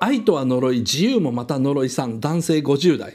愛とは呪い自由もまた呪いさん男性50代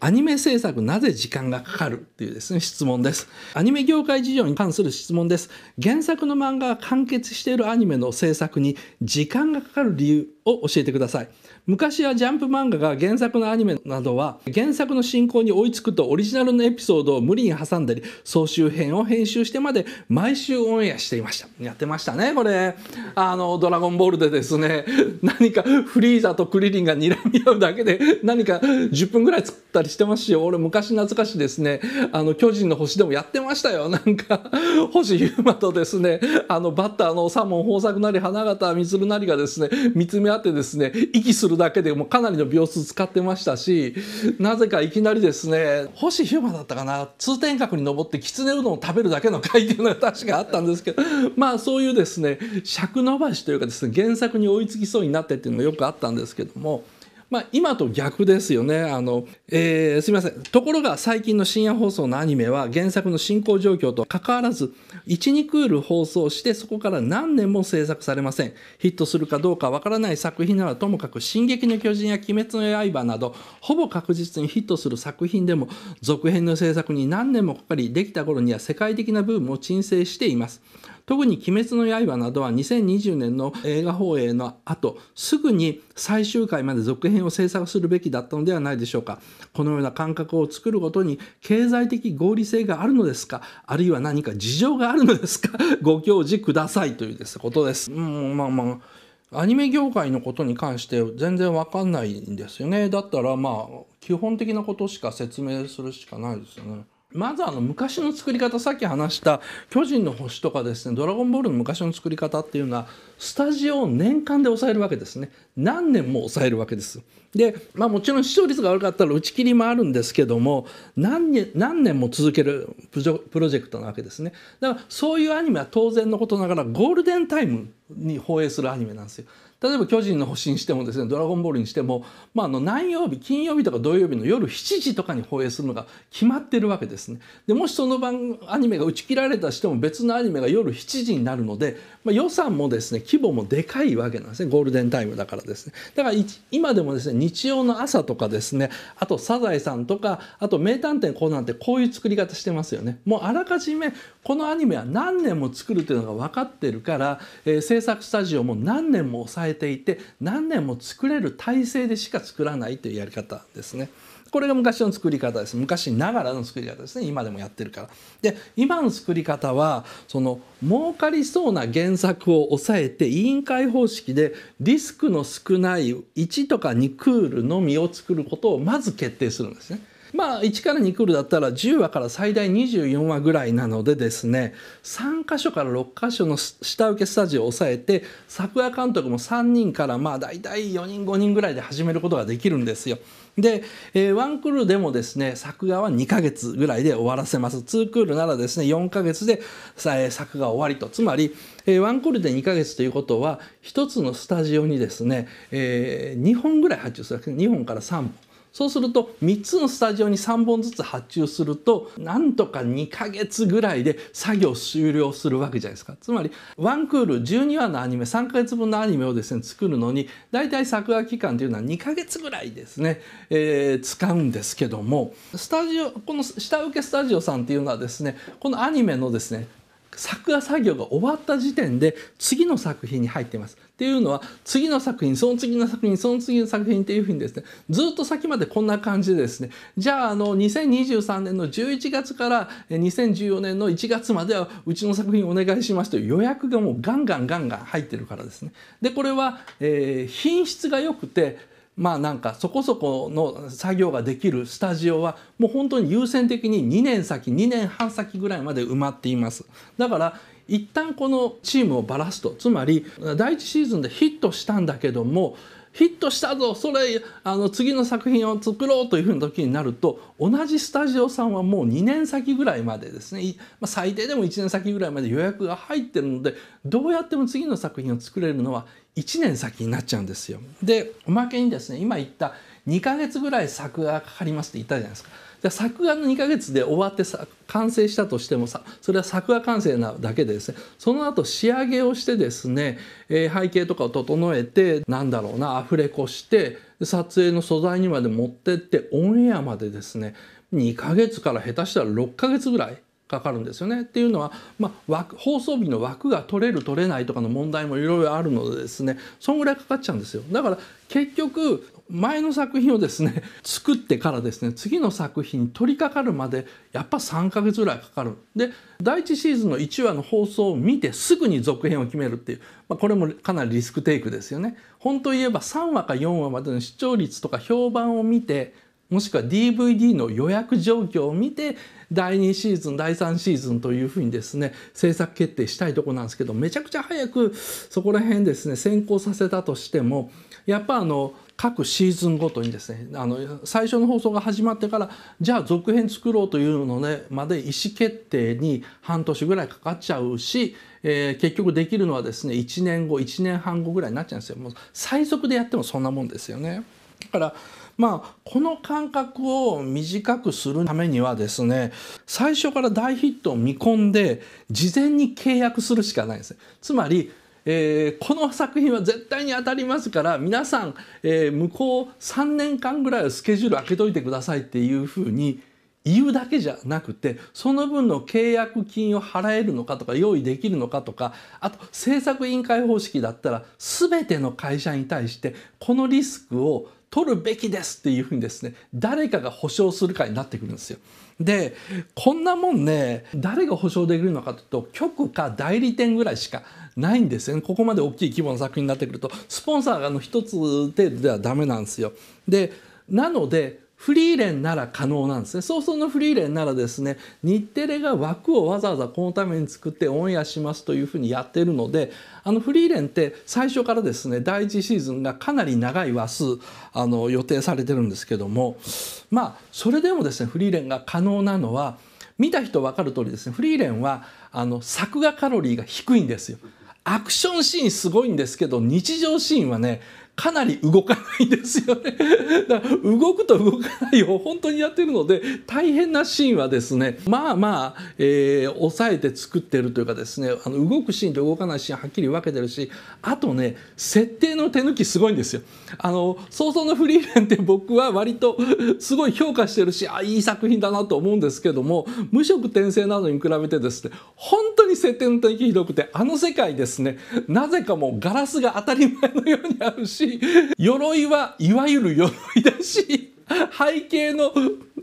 アニメ制作なぜ時間がかかるっていうですね質問ですアニメ業界事情に関する質問です原作の漫画が完結しているアニメの制作に時間がかかる理由を教えてください昔はジャンプ漫画が原作のアニメなどは原作の進行に追いつくとオリジナルのエピソードを無理に挟んだり総集編を編集してまで毎週オンエアしていましたやってましたねこれあの「ドラゴンボール」でですね 何かフリーザとクリリンが睨み合うだけで何か10分ぐらい作ったりしてますし俺昔懐かしいですねあの巨人の星でもやってましたよなんか星優馬とですねあのバッターのサモン豊作なり花形るなりがですね見つめ合ってですね息するるだけでもかなりの秒数使ってましたしなぜかいきなりですね星ヒューマンだったかな通天閣に登ってきつねうどんを食べるだけの回っていうのが確かあったんですけどまあそういうですね尺伸ばしというかですね原作に追いつきそうになってっていうのがよくあったんですけども。まあ、今と逆ですよねあの、えー、すみませんところが最近の深夜放送のアニメは原作の進行状況とかかわらず12クール放送してそこから何年も制作されませんヒットするかどうかわからない作品ならともかく「進撃の巨人」や「鬼滅の刃」などほぼ確実にヒットする作品でも続編の制作に何年もかかりできた頃には世界的なブームを鎮静しています特に「鬼滅の刃」などは2020年の映画放映の後すぐに最終回まで続編を制作するべきだったのではないでしょうかこのような感覚を作ることに経済的合理性があるのですかあるいは何か事情があるのですか ご教示くださいというですことです。うんまあまあアニメ業界のことに関して全然わかんないんですよね。だったらまあ基本的なことしか説明するしかないですよね。まずあの昔の作り方さっき話した「巨人の星」とかですね「ドラゴンボール」の昔の作り方っていうのはスタジオを年間で抑えるわけですね何年も抑えるわけですで、まあ、もちろん視聴率が悪かったら打ち切りもあるんですけども何年何年も続けるプロジェクトなわけですねだからそういうアニメは当然のことながらゴールデンタイムに放映するアニメなんですよ例えば「巨人の星」にしてもですね「ドラゴンボール」にしても、まあ、あの何曜日金曜日とか土曜日の夜7時とかに放映するのが決まってるわけですね。でもしその番アニメが打ち切られたとしても別のアニメが夜7時になるので、まあ、予算もですね規模もでかいわけなんですねゴールデンタイムだからですねだから今でもですね日曜の朝とかですねあと「サザエさん」とかあと「名探偵コナン」ってこういう作り方してますよねもうあらかじめこのアニメは何年も作るというのが分かってるから、えー、制作スタジオも何年も抑えていて何年も作れる体制でしか作らないというやり方ですね。これが昔の作り方です昔ながらの作り方ですね今でもやってるからで今の作り方はその儲かりそうな原作を抑えて委員会方式でリスクの少ない1とか2クールのみを作ることをまず決定するんですねまあ、1から2クールだったら10話から最大24話ぐらいなのでですね3箇所から6箇所の下請けスタジオを抑えて作画監督も3人からまあ大体4人5人ぐらいで始めることができるんですよ。で、えー、1クールでもですね作画は2ヶ月ぐらいで終わらせます。2クールならですね4ヶ月で作画終わりとつまり、えー、1クールで2ヶ月ということは1つのスタジオにですね、えー、2本ぐらい発注するわけです2本から3本。そうすると3つのスタジオに3本ずつ発注するとなんとか2ヶ月ぐらいで作業終了するわけじゃないですかつまりワンクール12話のアニメ3ヶ月分のアニメをですね作るのにだいたい作画期間というのは2ヶ月ぐらいですね、えー、使うんですけどもスタジオこの下請けスタジオさんっていうのはですねこのアニメのですね作画作業が終わった時点で次の作品に入っています。っていうのは次の作品その次の作品その次の作品っていうふうにですねずっと先までこんな感じでですねじゃああの2023年の11月から2014年の1月まではうちの作品お願いしますという予約がもうガンガンガンガン入ってるからですね。でこれは、えー、品質が良くてまあなんかそこそこの作業ができるスタジオはもう本当に優先的に2年先2年半先ぐらいまで埋まっていますだから一旦このチームをばらすとつまり第1シーズンでヒットしたんだけどもヒットしたぞそれあの次の作品を作ろうというふうな時になると同じスタジオさんはもう2年先ぐらいまでですね、まあ、最低でも1年先ぐらいまで予約が入ってるのでどうやっても次の作品を作れるのは1年先になっちゃうんですよ。でおまけにですね今言った2ヶ月ぐらい作画がかかりますって言ったじゃないですか。で作画の2ヶ月で終わってさ完成したとしてもさそれは作画完成なだけでですねその後仕上げをしてですね、えー、背景とかを整えてなんだろうなアフレコして撮影の素材にまで持ってってオンエアまでですね2ヶ月から下手したら6ヶ月ぐらいかかるんですよね。っていうのは、まあ、放送日の枠が取れる取れないとかの問題もいろいろあるのでですねそんぐらいかかっちゃうんですよ。だから結局前の作品をですね作ってからですね次の作品に取り掛かるまでやっぱ3ヶ月ぐらいかかる。で第1シーズンの1話の放送を見てすぐに続編を決めるっていう、まあ、これもかなりリスクテイクですよね。本当言えば3話か4話までの視聴率とか評判を見てもしくは DVD の予約状況を見て第2シーズン第3シーズンというふうにですね制作決定したいとこなんですけどめちゃくちゃ早くそこら辺ですね先行させたとしてもやっぱあの各シーズンごとにですねあの最初の放送が始まってからじゃあ続編作ろうというのねまで意思決定に半年ぐらいかかっちゃうし、えー、結局できるのはですね1年後1年半後ぐらいになっちゃうんですよもう最速でやってもそんなもんですよね。だからまあこの間隔を短くするためにはですね最初から大ヒットを見込んで事前に契約するしかないですつまりえー、この作品は絶対に当たりますから皆さん、えー、向こう3年間ぐらいはスケジュール空けといてくださいっていうふうに言うだけじゃなくてその分の契約金を払えるのかとか用意できるのかとかあと制作委員会方式だったら全ての会社に対してこのリスクを取るべきですっていうふうにですね誰かが保証するかになってくるんですよ。でこんなもんね誰が保証できるのかというと局か代理店ぐらいしかないんですよねここまで大きい規模の作品になってくるとスポンサーの一つ程度ではダメなんですよ。でなのでフリーレンなら可能なんですね。早々のフリーレンならですね、日テレが枠をわざわざこのために作ってオンエアしますというふうにやってるので、あのフリーレンって最初からですね、第一シーズンがかなり長い話数、あの、予定されてるんですけども、まあ、それでもですね、フリーレンが可能なのは、見た人わかる通りですね、フリーレンは、あの、作画カロリーが低いんですよ。アクションシーンすごいんですけど、日常シーンはね、かなり動かないんですよね。だから動くと動かないを本当にやってるので大変なシーンはですねまあまあ、えー、抑えて作ってるというかですねあの動くシーンと動かないシーンはっきり分けてるしあとね設定の手抜きすごいんですよ。あの早々のフリーレンって僕は割と すごい評価してるしあいい作品だなと思うんですけども無色転生などに比べてですね本当に設定の手抜きひどくてあの世界ですねなぜかもうガラスが当たり前のようにあるし鎧はいわゆる鎧だし背景の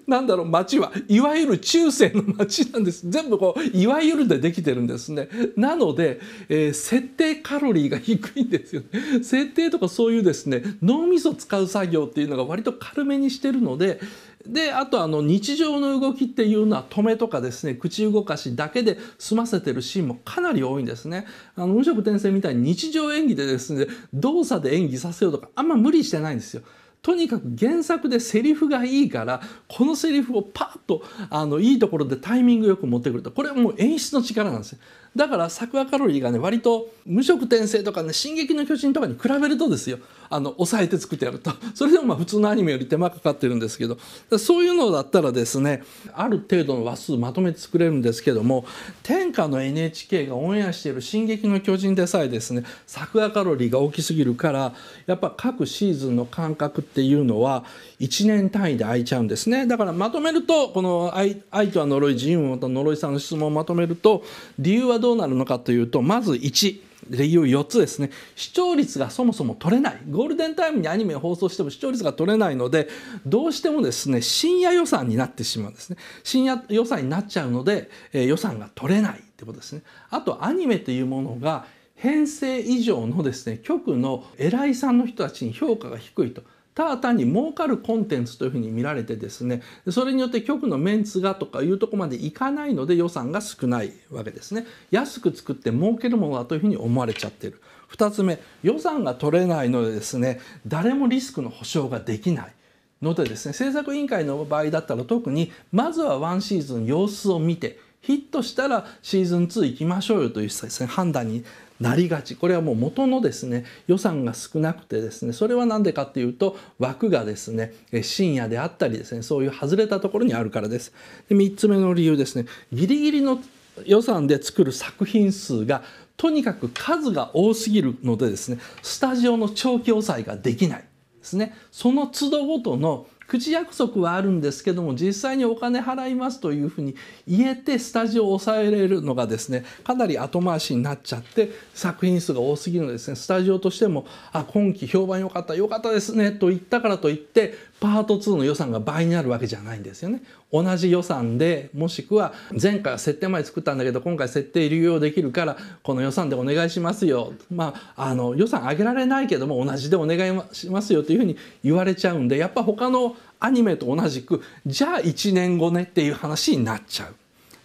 なんだろう町はいわゆる中世の町なんです全部こういわゆるでできてるんですねなので、えー、設定カロリーが低いんですよね設定とかそういうですね脳みそ使う作業っていうのが割と軽めにしてるのでであとあの日常の動きっていうのは止めとかですね口動かしだけで済ませてるシーンもかなり多いんですね。あの無職転生みたいに日常演技でですね動作で演技させようとかあんま無理してないんですよ。とにかく原作でセリフがいいからこのセリフをパッとあのいいところでタイミングよく持ってくるとこれはもう演出の力なんですよ。だからサクワカロリーがね割と無色転生とかね「進撃の巨人」とかに比べるとですよあの抑えて作ってやると それでもまあ普通のアニメより手間かかってるんですけどそういうのだったらですねある程度の話数まとめて作れるんですけども天下の NHK がオンエアしている「進撃の巨人」でさえですねサクワカロリーが大きすぎるからやっぱ各シーズンの間隔っていうのは1年単位で空いちゃうんですねだからまとめるとこの愛「愛とは呪い自由と呪いさんの質問」をまとめると理由はどうなるのかというとまず1でいう4つですね視聴率がそもそも取れないゴールデンタイムにアニメを放送しても視聴率が取れないのでどうしてもですね深夜予算になってしまうんですね深夜予算になっちゃうので、えー、予算が取れないってことですねあとアニメというものが編成以上のですね局の偉いさんの人たちに評価が低いとただ単に儲かるコンテンツというふうに見られてですねそれによって局のメンツがとかいうとこまでいかないので予算が少ないわけですね安く作って儲けるものだというふうに思われちゃってる2つ目予算が取れないのでですね誰もリスクの保証ができないのでですね制作委員会の場合だったら特にまずは1シーズン様子を見てヒットしたらシーズン2行きましょうよというです、ね、判断になりがちこれはもう元のですね予算が少なくてですねそれは何でかっていうと枠がですね深夜であったりですねそういう外れたところにあるからです。で3つ目の理由ですねギリギリの予算で作る作品数がとにかく数が多すぎるのでですねスタジオの長期抑えができないですねその都度ごとの口約束はあるんですけども実際にお金払いますというふうに言えてスタジオを抑えられるのがですねかなり後回しになっちゃって作品数が多すぎるのでですねスタジオとしても「あ今期評判良かった良かったですね」と言ったからといってパート2の予算が倍になるわけじゃないんですよね。同じ予算でもしくは前回は設定前作ったんだけど今回設定流用できるからこの予算でお願いしますよ、まあ、あの予算上げられないけども同じでお願いしますよというふうに言われちゃうんでやっぱ他のアニメと同じくじゃあ1年後ねっていう話になっちゃう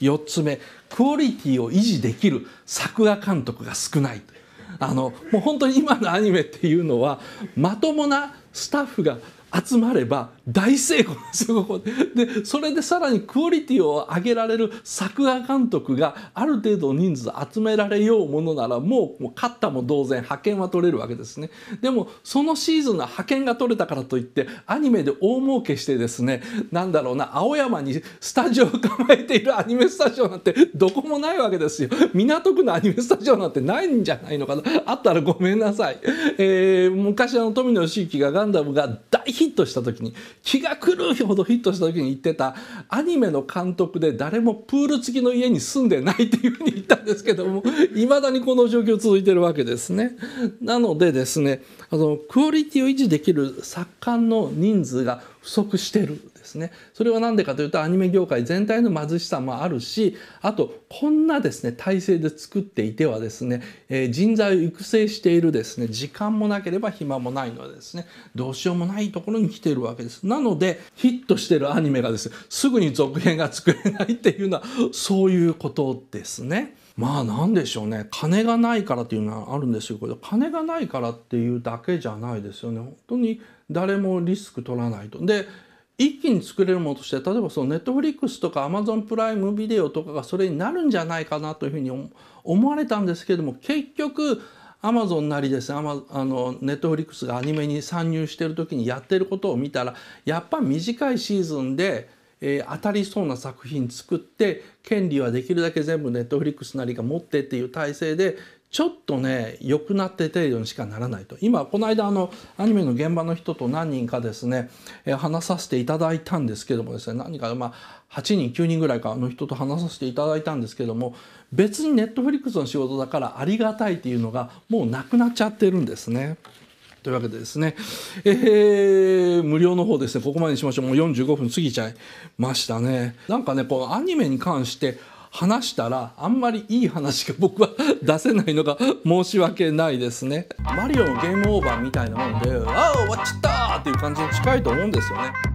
4つ目クオリティを維持できる作画監督が少ないあのもう本当に今のアニメっていうのはまともなスタッフが集まれば大成功ですここでそれでさらにクオリティを上げられる作画監督がある程度人数集められようものならもうもう勝ったも同然派遣は取れるわけですねでもそのシーズンの派遣が取れたからといってアニメで大儲けしてですねなんだろうな青山にスタジオを構えているアニメスタジオなんてどこもないわけですよ港区のアニメスタジオなんてないんじゃないのかなあったらごめんなさい、えー、昔の富野義行がガンダムが大ヒットした時に気が狂うほどヒットした時に言ってたアニメの監督で誰もプール付きの家に住んでないっていうふうに言ったんですけどもいまだにこの状況続いてるわけですね。なのでですねあのクオリティを維持できる作家の人数が不足してるですねそれは何でかというとアニメ業界全体の貧しさもあるしあとこんなですね体制で作っていてはですね、えー、人材を育成しているですね時間もなければ暇もないのでですねどうしようもないところに来ているわけですなのでヒットしてるアニメがですねすぐに続編が作れないっていうのはそういうことですね。まあ何でしょうね金がないからっていうのはあるんですけど金がないからっていうだけじゃないですよね本当に誰もリスク取らないとで一気に作れるものとして例えばそのネットフリックスとかアマゾンプライムビデオとかがそれになるんじゃないかなというふうに思われたんですけども結局アマゾンなりですねあのネットフリックスがアニメに参入してる時にやってることを見たらやっぱ短いシーズンで、えー、当たりそうな作品作って権利はできるだけ全部ネットフリックスなりが持ってっていう体制でちょっとね良くなって程度にしかならないと今この間あのアニメの現場の人と何人かですね、え話させていただいたんですけどもですね何かまあ8人9人ぐらいかの人と話させていただいたんですけども別にネットフリックスの仕事だからありがたいっていうのがもうなくなっちゃってるんですね。というわけでですね、えー、無料の方ですね、ここまでにしましょう。もう45分過ぎちゃいましたね。なんかね、このアニメに関して、話したらあんまりいい話が僕は出せないのが申し訳ないですねマリオのゲームオーバーみたいなもんで「ああ終わっちゃった!」っていう感じに近いと思うんですよね。